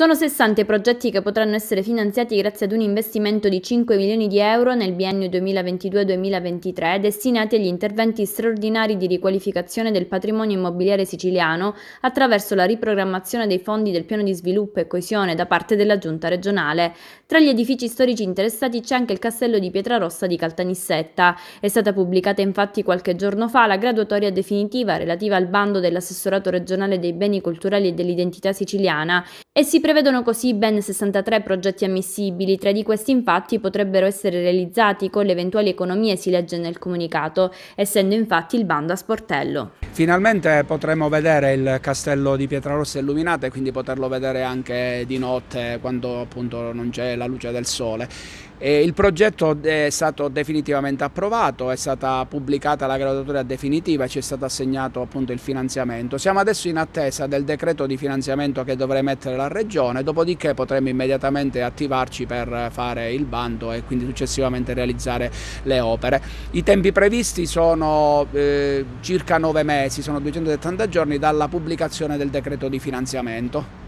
Sono 60 i progetti che potranno essere finanziati grazie ad un investimento di 5 milioni di euro nel biennio 2022-2023 destinati agli interventi straordinari di riqualificazione del patrimonio immobiliare siciliano attraverso la riprogrammazione dei fondi del piano di sviluppo e coesione da parte della giunta regionale. Tra gli edifici storici interessati c'è anche il castello di Pietrarossa di Caltanissetta. È stata pubblicata infatti qualche giorno fa la graduatoria definitiva relativa al bando dell'assessorato regionale dei beni culturali e dell'identità siciliana e si pre- prevedono così ben 63 progetti ammissibili, tre di questi infatti potrebbero essere realizzati con le eventuali economie, si legge nel comunicato, essendo infatti il bando a sportello. Finalmente potremo vedere il castello di Pietrarossa illuminato e quindi poterlo vedere anche di notte quando appunto non c'è la luce del sole. E il progetto è stato definitivamente approvato, è stata pubblicata la graduatoria definitiva e ci è stato assegnato appunto il finanziamento. Siamo adesso in attesa del decreto di finanziamento che dovrà emettere la Regione, dopodiché potremo immediatamente attivarci per fare il bando e quindi successivamente realizzare le opere. I tempi previsti sono eh, circa 9 mesi mesi, sono 270 giorni dalla pubblicazione del decreto di finanziamento.